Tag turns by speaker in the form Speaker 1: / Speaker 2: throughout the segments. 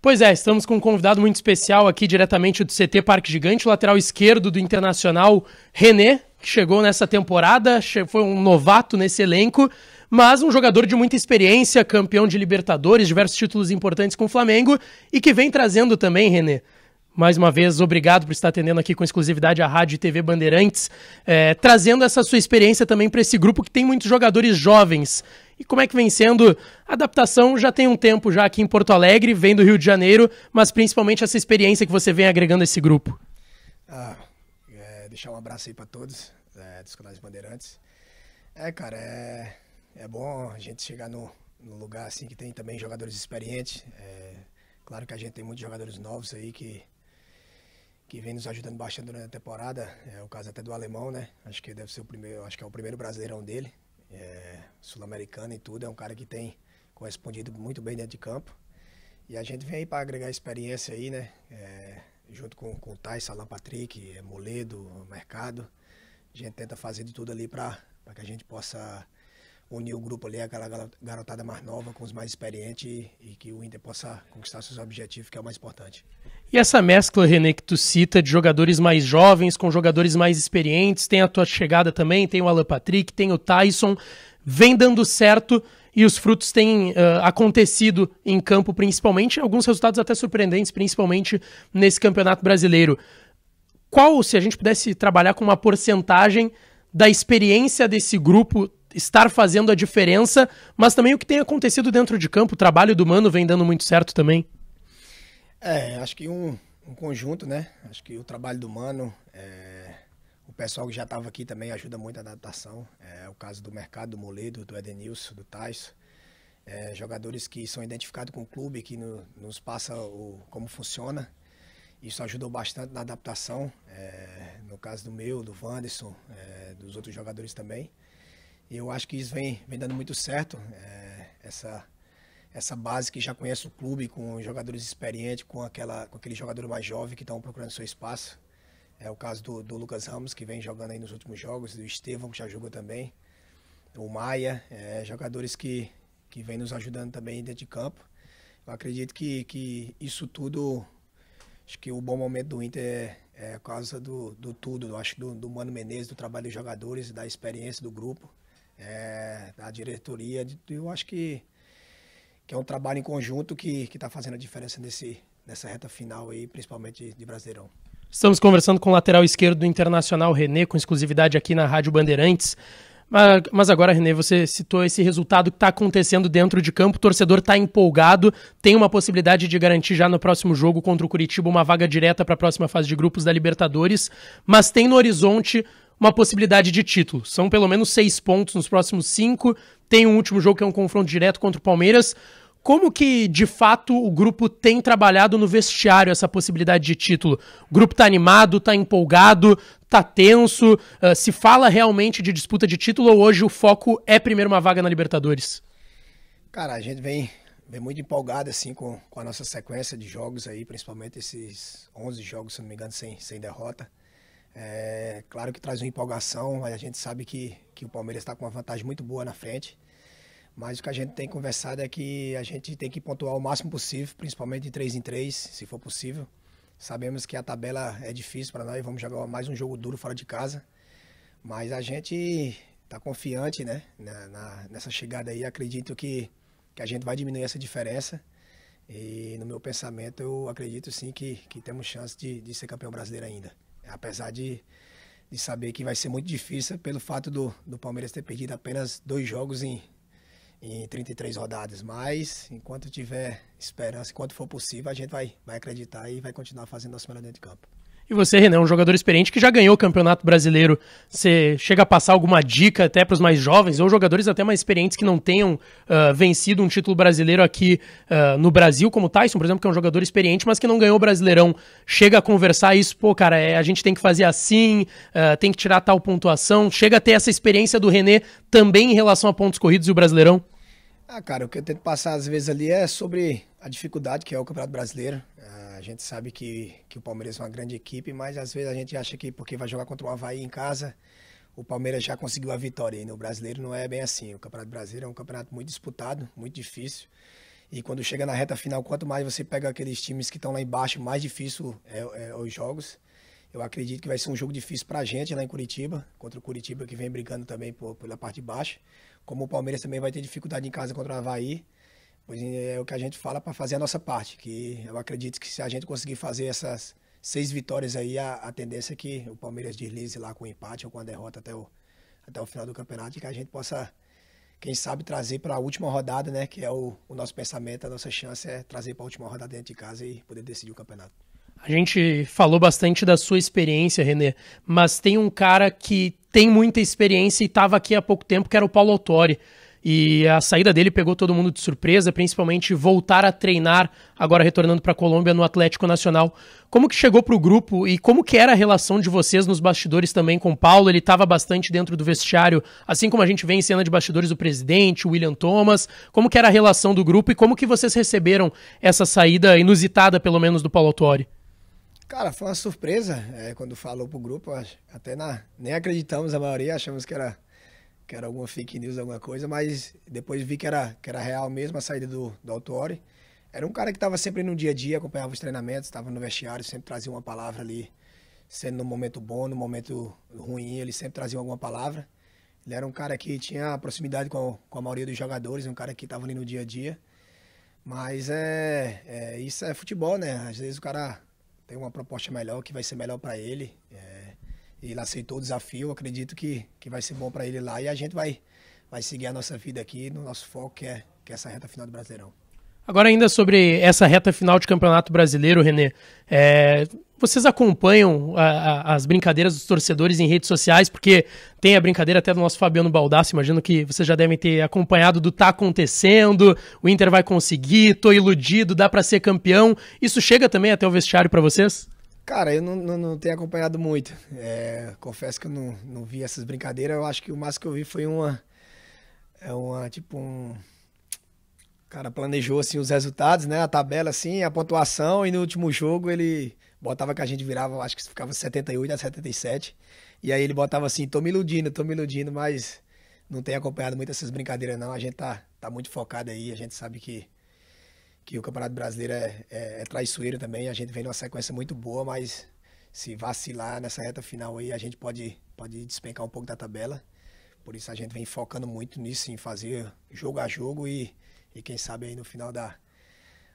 Speaker 1: Pois é, estamos com um convidado muito especial aqui diretamente do CT Parque Gigante, lateral esquerdo do Internacional, René, que chegou nessa temporada, foi um novato nesse elenco, mas um jogador de muita experiência, campeão de Libertadores, diversos títulos importantes com o Flamengo e que vem trazendo também, René. Mais uma vez, obrigado por estar atendendo aqui com exclusividade à Rádio e TV Bandeirantes, é, trazendo essa sua experiência também para esse grupo que tem muitos jogadores jovens e como é que vem sendo a adaptação? Já tem um tempo já aqui em Porto Alegre, vem do Rio de Janeiro, mas principalmente essa experiência que você vem agregando a esse grupo.
Speaker 2: Ah, é, deixar um abraço aí para todos é, dos canais Bandeirantes. É, cara, é, é bom a gente chegar no, no lugar assim que tem também jogadores experientes. É, claro que a gente tem muitos jogadores novos aí que que vem nos ajudando bastante durante a temporada. É o caso até do alemão, né? Acho que deve ser o primeiro, acho que é o primeiro brasileirão dele é, sul-americana e tudo. É um cara que tem correspondido muito bem dentro de campo. E a gente vem aí para agregar experiência aí, né? É, junto com, com o Thais, Alan Patrick, é, Moledo, Mercado. A gente tenta fazer de tudo ali para que a gente possa unir o grupo ali, aquela garotada mais nova com os mais experientes e, que o Inter possa conquistar seus objetivos, que é o mais importante.
Speaker 1: E essa mescla, René, que tu cita de jogadores mais jovens com jogadores mais experientes, tem a tua chegada também, tem o Alan Patrick, tem o Tyson, vem dando certo e os frutos têm uh, acontecido em campo, principalmente, alguns resultados até surpreendentes, principalmente nesse Campeonato Brasileiro. Qual, se a gente pudesse trabalhar com uma porcentagem da experiência desse grupo estar fazendo a diferença, mas também o que tem acontecido dentro de campo, o trabalho do Mano vem dando muito certo também.
Speaker 2: É, acho que um, um conjunto, né? Acho que o trabalho do Mano, é... o pessoal que já estava aqui também ajuda muito a adaptação. É o caso do Mercado, do Moledo, do Edenilson, do Tais. É, jogadores que são identificados com o clube, que no, nos passa o, como funciona. Isso ajudou bastante na adaptação, é, no caso do meu, do Wanderson, é, dos outros jogadores também eu acho que isso vem, vem dando muito certo. É, essa, essa base que já conhece o clube, com jogadores experientes, com, aquela, com aquele jogador mais jovem que estão procurando seu espaço. É o caso do, do, Lucas Ramos, que vem jogando aí nos últimos jogos, do Estevão, que já jogou também, o Maia, é, jogadores que, que vem nos ajudando também dentro de campo. Eu acredito que, que isso tudo, acho que o bom momento do Inter é, é causa do, do tudo, acho do, do Mano Menezes, do trabalho dos jogadores, da experiência do grupo é, da diretoria. Eu acho que, que é um trabalho em conjunto que está fazendo a diferença nesse, nessa reta final aí, principalmente de, de Brasileirão.
Speaker 1: Estamos conversando com o lateral esquerdo do Internacional, Renê com exclusividade aqui na Rádio Bandeirantes. Mas agora, Renê, você citou esse resultado que está acontecendo dentro de campo. O torcedor está empolgado, tem uma possibilidade de garantir já no próximo jogo contra o Curitiba uma vaga direta para a próxima fase de grupos da Libertadores, mas tem no horizonte uma possibilidade de título. São pelo menos seis pontos nos próximos cinco. Tem um último jogo que é um confronto direto contra o Palmeiras. Como que, de fato, o grupo tem trabalhado no vestiário essa possibilidade de título? O grupo tá animado, tá empolgado, tá tenso? Uh, se fala realmente de disputa de título ou hoje o foco é primeiro uma vaga na Libertadores?
Speaker 2: Cara, a gente vem, vem muito empolgado, assim, com, com a nossa sequência de jogos aí, principalmente esses 11 jogos, se não me engano, sem, sem derrota. É, claro que traz uma empolgação, mas a gente sabe que, que o Palmeiras está com uma vantagem muito boa na frente. Mas o que a gente tem conversado é que a gente tem que pontuar o máximo possível, principalmente de três em três, se for possível. Sabemos que a tabela é difícil para nós, vamos jogar mais um jogo duro fora de casa. Mas a gente está confiante né, na, na, nessa chegada aí. Acredito que, que a gente vai diminuir essa diferença. E no meu pensamento, eu acredito sim que, que temos chance de, de ser campeão brasileiro ainda. Apesar de, de saber que vai ser muito difícil pelo fato do, do Palmeiras ter perdido apenas dois jogos em, em 33 rodadas. Mas, enquanto tiver esperança, enquanto for possível, a gente vai, vai acreditar e vai continuar fazendo a semana dentro de campo.
Speaker 1: E você, Renan, um jogador experiente que já ganhou o Campeonato Brasileiro. Você chega a passar alguma dica até para os mais jovens ou jogadores até mais experientes que não tenham uh, vencido um título brasileiro aqui uh, no Brasil, como o Tyson, por exemplo, que é um jogador experiente, mas que não ganhou o Brasileirão. Chega a conversar isso, pô, cara, é, a gente tem que fazer assim, uh, tem que tirar tal pontuação. Chega a ter essa experiência do René também em relação a pontos corridos e o Brasileirão?
Speaker 2: Ah, cara, o que eu tento passar às vezes ali é sobre a dificuldade que é o Campeonato Brasileiro a gente sabe que, que o Palmeiras é uma grande equipe, mas às vezes a gente acha que porque vai jogar contra o Havaí em casa, o Palmeiras já conseguiu a vitória. E no brasileiro não é bem assim. O Campeonato Brasileiro é um campeonato muito disputado, muito difícil. E quando chega na reta final, quanto mais você pega aqueles times que estão lá embaixo, mais difícil é, é, é os jogos. Eu acredito que vai ser um jogo difícil para a gente lá em Curitiba, contra o Curitiba que vem brigando também por, pela parte de baixo. Como o Palmeiras também vai ter dificuldade em casa contra o Havaí. Pois é, é o que a gente fala para fazer a nossa parte, que eu acredito que se a gente conseguir fazer essas seis vitórias aí, a, a tendência é que o Palmeiras deslize lá com um empate ou com a derrota até o, até o final do campeonato e que a gente possa, quem sabe, trazer para a última rodada, né? Que é o, o nosso pensamento, a nossa chance é trazer para a última rodada dentro de casa e poder decidir o campeonato.
Speaker 1: A gente falou bastante da sua experiência, Renê, mas tem um cara que tem muita experiência e estava aqui há pouco tempo, que era o Paulo Autori. E a saída dele pegou todo mundo de surpresa, principalmente voltar a treinar, agora retornando para a Colômbia no Atlético Nacional. Como que chegou para o grupo e como que era a relação de vocês nos bastidores também com o Paulo? Ele estava bastante dentro do vestiário, assim como a gente vê em cena de bastidores o presidente, o William Thomas. Como que era a relação do grupo e como que vocês receberam essa saída inusitada, pelo menos, do Paulo Autori?
Speaker 2: Cara, foi uma surpresa é, quando falou pro grupo. Até na, nem acreditamos a maioria, achamos que era que era alguma fake news, alguma coisa, mas depois vi que era, que era real mesmo a saída do, do Autori. Era um cara que estava sempre no dia a dia, acompanhava os treinamentos, estava no vestiário, sempre trazia uma palavra ali, sendo no momento bom, no momento ruim, ele sempre trazia alguma palavra. Ele era um cara que tinha proximidade com, com a maioria dos jogadores, um cara que estava ali no dia a dia. Mas é, é, isso é futebol, né? Às vezes o cara tem uma proposta melhor que vai ser melhor para ele. É, ele aceitou o desafio, acredito que, que vai ser bom para ele lá e a gente vai, vai seguir a nossa vida aqui no nosso foco, que é, que é essa reta final do Brasileirão.
Speaker 1: Agora, ainda sobre essa reta final de Campeonato Brasileiro, Renê, é, vocês acompanham a, a, as brincadeiras dos torcedores em redes sociais, porque tem a brincadeira até do nosso Fabiano Baldassi, imagino que vocês já devem ter acompanhado do tá acontecendo, o Inter vai conseguir, tô iludido, dá para ser campeão. Isso chega também até o vestiário para vocês?
Speaker 2: Cara, eu não, não, não tenho acompanhado muito. É, confesso que eu não, não vi essas brincadeiras. Eu acho que o máximo que eu vi foi uma. É uma, tipo, um. O cara planejou assim os resultados, né? A tabela, assim, a pontuação, e no último jogo ele botava que a gente virava, acho que ficava 78 a 77. E aí ele botava assim, tô me iludindo, tô me iludindo, mas não tenho acompanhado muito essas brincadeiras, não. A gente tá, tá muito focado aí, a gente sabe que que o Campeonato Brasileiro é, é, é traiçoeiro também. A gente vem numa sequência muito boa, mas se vacilar nessa reta final aí, a gente pode, pode despencar um pouco da tabela. Por isso a gente vem focando muito nisso, em fazer jogo a jogo e, e quem sabe aí no final da,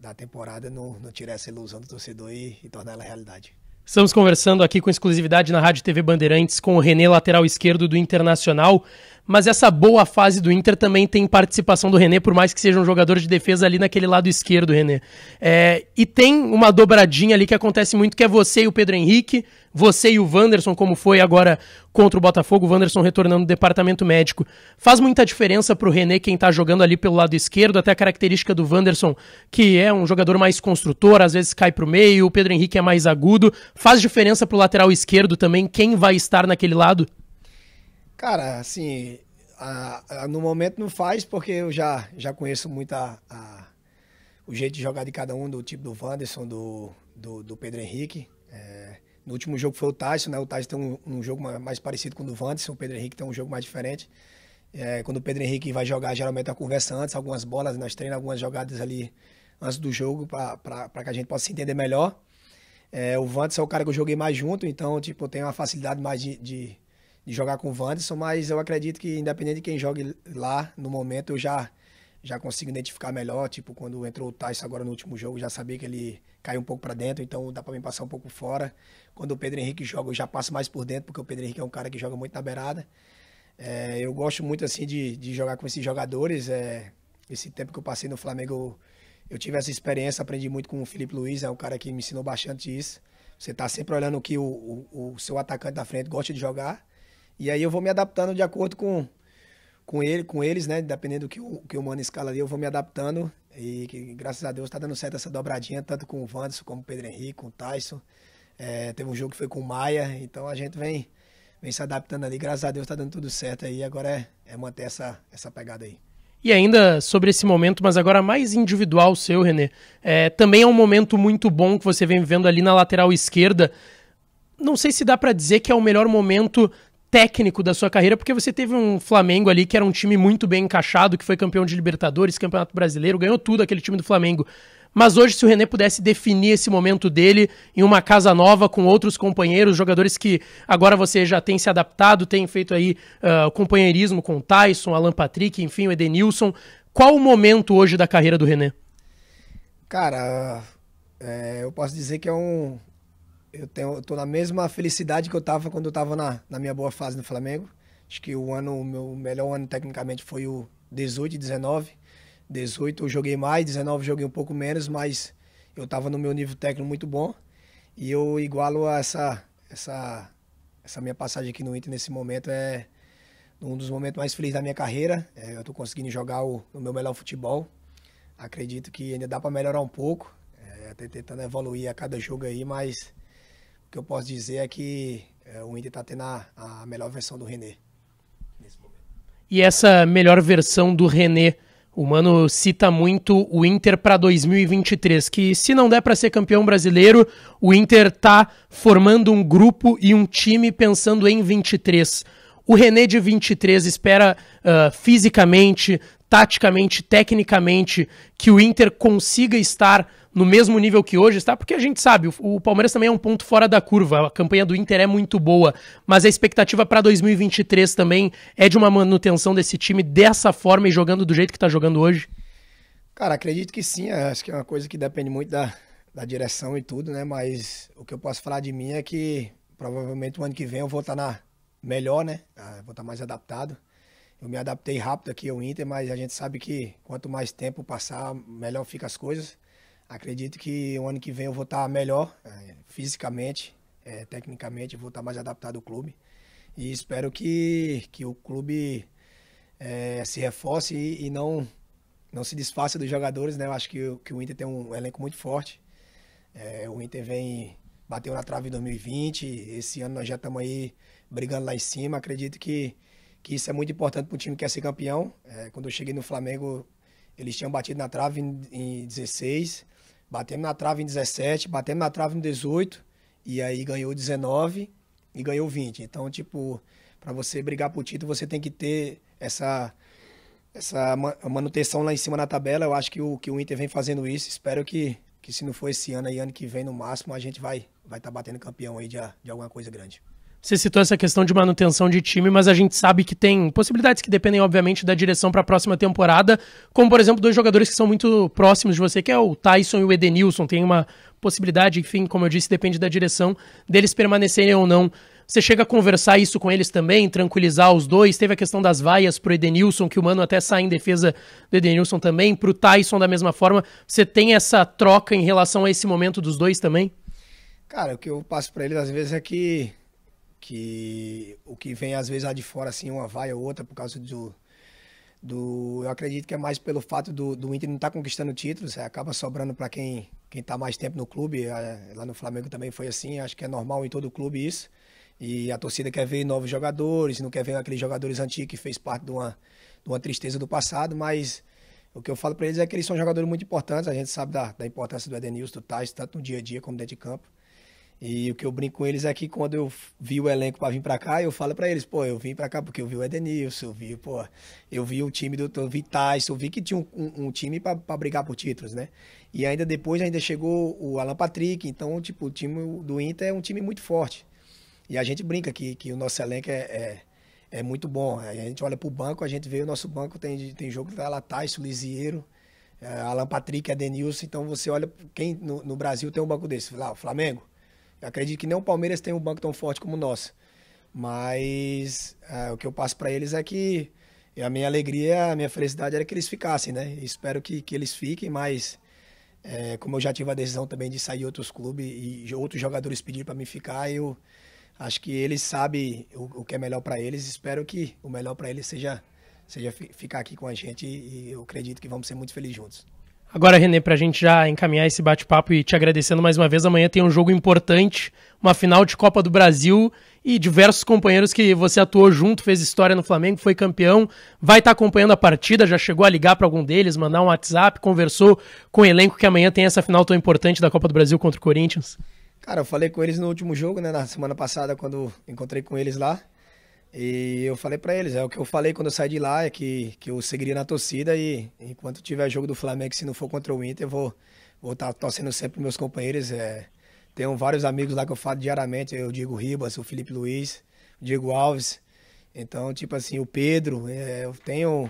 Speaker 2: da temporada não, não tirar essa ilusão do torcedor e, e tornar ela realidade.
Speaker 1: Estamos conversando aqui com exclusividade na Rádio TV Bandeirantes com o René, lateral esquerdo do Internacional mas essa boa fase do Inter também tem participação do René, por mais que seja um jogador de defesa ali naquele lado esquerdo, René. É, e tem uma dobradinha ali que acontece muito, que é você e o Pedro Henrique, você e o Wanderson, como foi agora contra o Botafogo, o Wanderson retornando do departamento médico. Faz muita diferença pro René quem tá jogando ali pelo lado esquerdo, até a característica do Wanderson, que é um jogador mais construtor, às vezes cai pro meio, o Pedro Henrique é mais agudo. Faz diferença pro lateral esquerdo também quem vai estar naquele lado?
Speaker 2: Cara, assim, a, a, no momento não faz, porque eu já, já conheço muito a, a, o jeito de jogar de cada um, do tipo do Wanderson, do, do, do Pedro Henrique. É, no último jogo foi o Tyson, né? O Tyson tem um, um jogo mais parecido com o do Wanderson, o Pedro Henrique tem um jogo mais diferente. É, quando o Pedro Henrique vai jogar, geralmente é a conversa antes, algumas bolas, nós treinamos algumas jogadas ali antes do jogo para que a gente possa se entender melhor. É, o Vantes é o cara que eu joguei mais junto, então, tipo, eu tenho uma facilidade mais de, de de jogar com o Wanderson, mas eu acredito que independente de quem jogue lá no momento, eu já já consigo identificar melhor, tipo quando entrou o Tyson agora no último jogo, já sabia que ele caiu um pouco para dentro, então dá para mim passar um pouco fora. Quando o Pedro Henrique joga, eu já passo mais por dentro, porque o Pedro Henrique é um cara que joga muito na beirada. É, eu gosto muito assim de, de jogar com esses jogadores. É, esse tempo que eu passei no Flamengo, eu tive essa experiência, aprendi muito com o Felipe Luiz, é um cara que me ensinou bastante isso. Você está sempre olhando o que o, o, o seu atacante da frente gosta de jogar e aí eu vou me adaptando de acordo com, com ele, com eles, né? Dependendo do que o, que o Mano escala ali, eu vou me adaptando. E que, graças a Deus tá dando certo essa dobradinha, tanto com o Wanderson, como o Pedro Henrique, com o Tyson. É, teve um jogo que foi com o Maia, então a gente vem, vem se adaptando ali. Graças a Deus tá dando tudo certo aí. Agora é, é manter essa, essa pegada aí.
Speaker 1: E ainda sobre esse momento, mas agora mais individual seu, Renê É, também é um momento muito bom que você vem vivendo ali na lateral esquerda. Não sei se dá para dizer que é o melhor momento técnico da sua carreira, porque você teve um Flamengo ali que era um time muito bem encaixado, que foi campeão de Libertadores, Campeonato Brasileiro, ganhou tudo aquele time do Flamengo. Mas hoje, se o René pudesse definir esse momento dele em uma casa nova com outros companheiros, jogadores que agora você já tem se adaptado, tem feito aí uh, companheirismo com o Tyson, Alan Patrick, enfim, o Edenilson. Qual o momento hoje da carreira do René?
Speaker 2: Cara, é, eu posso dizer que é um, eu tenho, eu tô na mesma felicidade que eu estava quando eu estava na, na minha boa fase no Flamengo. Acho que o ano, o meu melhor ano tecnicamente foi o 18 e 19. 18 eu joguei mais, 19 joguei um pouco menos, mas eu estava no meu nível técnico muito bom. E eu igualo a essa, essa, essa minha passagem aqui no Inter nesse momento é um dos momentos mais felizes da minha carreira. É, eu estou conseguindo jogar o, o, meu melhor futebol. Acredito que ainda dá para melhorar um pouco, é, tentando evoluir a cada jogo aí, mas que eu posso dizer é que é, o Inter está tendo a, a, melhor versão do René
Speaker 1: nesse momento. E essa melhor versão do René, o Mano cita muito o Inter para 2023, que se não der para ser campeão brasileiro, o Inter tá formando um grupo e um time pensando em 23. O René de 23 espera uh, fisicamente, taticamente, tecnicamente que o Inter consiga estar no mesmo nível que hoje está, porque a gente sabe, o, o Palmeiras também é um ponto fora da curva. A campanha do Inter é muito boa, mas a expectativa para 2023 também é de uma manutenção desse time dessa forma e jogando do jeito que está jogando hoje?
Speaker 2: Cara, acredito que sim. É, acho que é uma coisa que depende muito da, da direção e tudo, né? Mas o que eu posso falar de mim é que provavelmente o ano que vem eu vou estar tá na melhor, né? Ah, vou estar tá mais adaptado. Eu me adaptei rápido aqui ao Inter, mas a gente sabe que quanto mais tempo passar, melhor fica as coisas. Acredito que o ano que vem eu vou estar melhor é, fisicamente, é, tecnicamente, vou estar mais adaptado ao clube. E espero que, que o clube é, se reforce e, e, não, não se desfaça dos jogadores. Né? Eu acho que, que o Inter tem um elenco muito forte. o Inter vem bateu na trave em 2020. Esse ano nós já estamos aí brigando lá em cima. Acredito que, que isso é muito importante para o time que quer ser campeão. É, quando eu cheguei no Flamengo, eles tinham batido na trave em, em 16. Batemos na trave em 17, batemos na trave em 18, e aí ganhou 19 e ganhou 20. Então, tipo, para você brigar por título, você tem que ter essa essa manutenção lá em cima na tabela. Eu acho que o que o Inter vem fazendo isso. Espero que que se não for esse ano aí, ano que vem no máximo, a gente vai vai estar tá batendo campeão aí de, de alguma coisa grande.
Speaker 1: Você citou essa questão de manutenção de time, mas a gente sabe que tem possibilidades que dependem, obviamente, da direção para a próxima temporada, como, por exemplo, dois jogadores que são muito próximos de você, que é o Tyson e o Edenilson. Tem uma possibilidade, enfim, como eu disse, depende da direção deles permanecerem ou não. Você chega a conversar isso com eles também, tranquilizar os dois. Teve a questão das vaias o Edenilson, que o Mano até sai em defesa do Edenilson também, para o Tyson da mesma forma. Você tem essa troca em relação a esse momento dos dois também?
Speaker 2: Cara, o que eu passo para eles às vezes é que que o que vem às vezes lá de fora, assim, uma vai ou outra, por causa do. do eu acredito que é mais pelo fato do, do Inter não estar tá conquistando títulos, é, acaba sobrando para quem quem está mais tempo no clube. É, lá no Flamengo também foi assim, acho que é normal em todo clube isso. E a torcida quer ver novos jogadores, não quer ver aqueles jogadores antigos que fez parte de uma, de uma tristeza do passado, mas o que eu falo para eles é que eles são jogadores muito importantes, a gente sabe da, da importância do Edenilson, do Tais, tanto no dia a dia como dentro de campo. E o que eu brinco com eles é que quando eu vi o elenco para vir para cá, eu falo para eles, pô, eu vim para cá porque eu vi o Edenilson, eu vi, pô, eu vi o time do eu vi eu vi que tinha um, um, time para brigar por títulos, né? E ainda depois ainda chegou o Alan Patrick, então, tipo, o time do Inter é um time muito forte. E a gente brinca que, que o nosso elenco é, é, é muito bom. A gente olha pro banco, a gente vê o nosso banco, tem, tem jogo que tá lá Tyson, Lisieiro, eh, Alan Patrick, Edenilson, então você olha quem no, no Brasil tem um banco desse, lá, o Flamengo acredito que nem o Palmeiras tem um banco tão forte como o nosso. Mas é, o que eu passo para eles é que é a minha alegria, a minha felicidade era que eles ficassem, né? Espero que, que eles fiquem, mas é, como eu já tive a decisão também de sair outros clubes e outros jogadores pedir para mim ficar, eu acho que eles sabem o, o que é melhor para eles. Espero que o melhor para eles seja, seja ficar aqui com a gente e eu acredito que vamos ser muito felizes juntos.
Speaker 1: Agora, Renê, para a gente já encaminhar esse bate-papo e te agradecendo mais uma vez, amanhã tem um jogo importante, uma final de Copa do Brasil e diversos companheiros que você atuou junto, fez história no Flamengo, foi campeão, vai estar tá acompanhando a partida, já chegou a ligar para algum deles, mandar um WhatsApp, conversou com o elenco que amanhã tem essa final tão importante da Copa do Brasil contra o Corinthians?
Speaker 2: Cara, eu falei com eles no último jogo, né, na semana passada, quando encontrei com eles lá. E eu falei para eles, é o que eu falei quando eu saí de lá, é que, que eu seguiria na torcida e enquanto tiver jogo do Flamengo, se não for contra o Inter, eu vou estar tá torcendo sempre meus companheiros. É, tenho vários amigos lá que eu falo diariamente, eu Diego Ribas, o Felipe Luiz, o Diego Alves. Então, tipo assim, o Pedro, é, eu tenho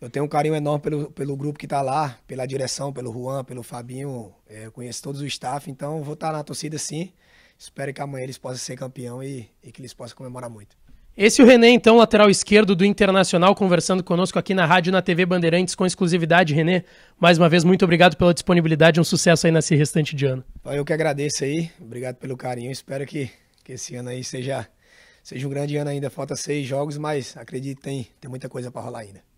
Speaker 2: eu tenho um carinho enorme pelo, pelo grupo que está lá, pela direção, pelo Juan, pelo Fabinho, é, eu conheço todos os staff, então vou estar tá na torcida sim. Espero que amanhã eles possam ser campeão e, e que eles possam comemorar muito.
Speaker 1: Esse é o René, então, lateral esquerdo do Internacional, conversando conosco aqui na rádio na TV Bandeirantes com exclusividade. René, mais uma vez, muito obrigado pela disponibilidade, um sucesso aí nesse restante de ano.
Speaker 2: Eu que agradeço aí, obrigado pelo carinho, espero que, que esse ano aí seja, seja um grande ano ainda. Falta seis jogos, mas acredito que tem, tem muita coisa para rolar ainda.